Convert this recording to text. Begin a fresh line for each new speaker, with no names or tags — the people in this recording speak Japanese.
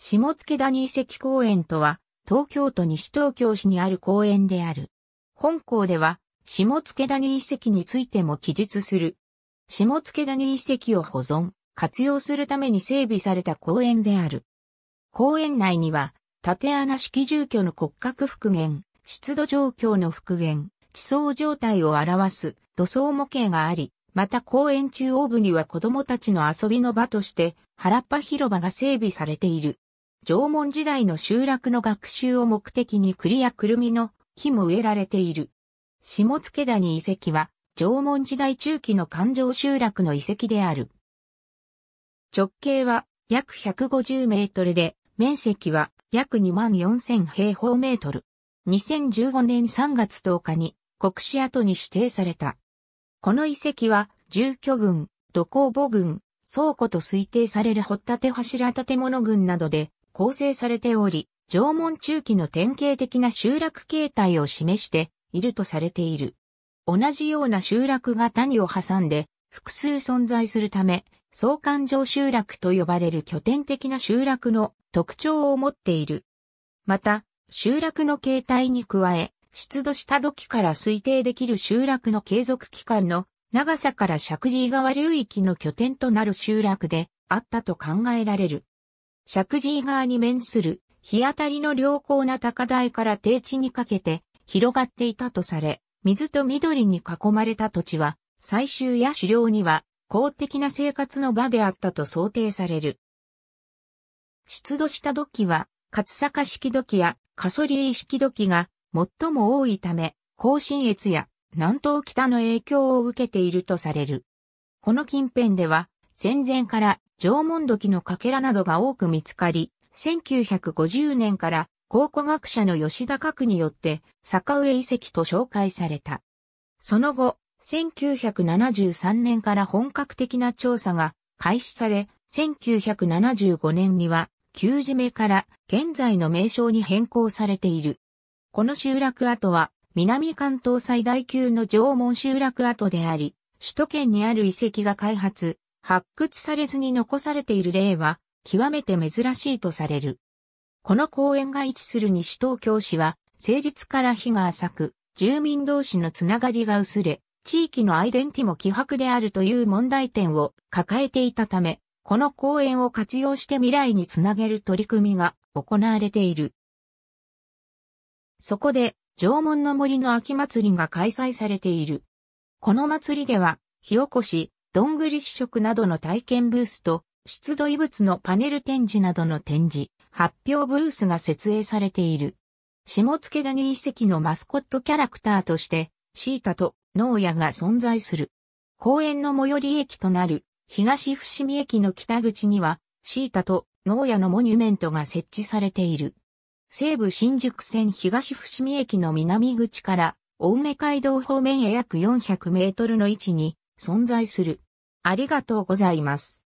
下付谷遺跡公園とは、東京都西東京市にある公園である。本校では、下付谷遺跡についても記述する。下付谷遺跡を保存、活用するために整備された公園である。公園内には、縦穴式住居の骨格復元、湿度状況の復元、地層状態を表す土層模型があり、また公園中央部には子供たちの遊びの場として、原っぱ広場が整備されている。縄文時代の集落の学習を目的に栗やくるみの木も植えられている。下付谷遺跡は、縄文時代中期の環状集落の遺跡である。直径は約150メートルで、面積は約2万4000平方メートル。2015年3月10日に国史跡に指定された。この遺跡は、住居群、土工母群、倉庫と推定される掘立柱建物群などで、構成されており、縄文中期の典型的な集落形態を示しているとされている。同じような集落が谷を挟んで複数存在するため、相関上集落と呼ばれる拠点的な集落の特徴を持っている。また、集落の形態に加え、出土した土器から推定できる集落の継続期間の長さから石神井川流域の拠点となる集落であったと考えられる。石神井川に面する日当たりの良好な高台から低地にかけて広がっていたとされ、水と緑に囲まれた土地は、採集や狩猟には公的な生活の場であったと想定される。出土した土器は、勝坂式土器やカソリー式土器が最も多いため、甲信越や南東北の影響を受けているとされる。この近辺では、戦前から縄文土器のかけらなどが多く見つかり、1950年から考古学者の吉田角によって坂上遺跡と紹介された。その後、1973年から本格的な調査が開始され、1975年には旧締めから現在の名称に変更されている。この集落跡は南関東最大級の縄文集落跡であり、首都圏にある遺跡が開発、発掘されずに残されている例は極めて珍しいとされる。この公園が位置する西東京市は、成立から日が浅く、住民同士のつながりが薄れ、地域のアイデンティも希薄であるという問題点を抱えていたため、この公園を活用して未来につなげる取り組みが行われている。そこで、縄文の森の秋祭りが開催されている。この祭りでは、火起こし、どんぐり試食などの体験ブースと、出土遺物のパネル展示などの展示、発表ブースが設営されている。下野谷遺跡のマスコットキャラクターとして、シータと農家が存在する。公園の最寄り駅となる、東伏見駅の北口には、シータと農家のモニュメントが設置されている。西武新宿線東伏見駅の南口から、青梅街道方面へ約400メートルの位置に存在する。ありがとうございます。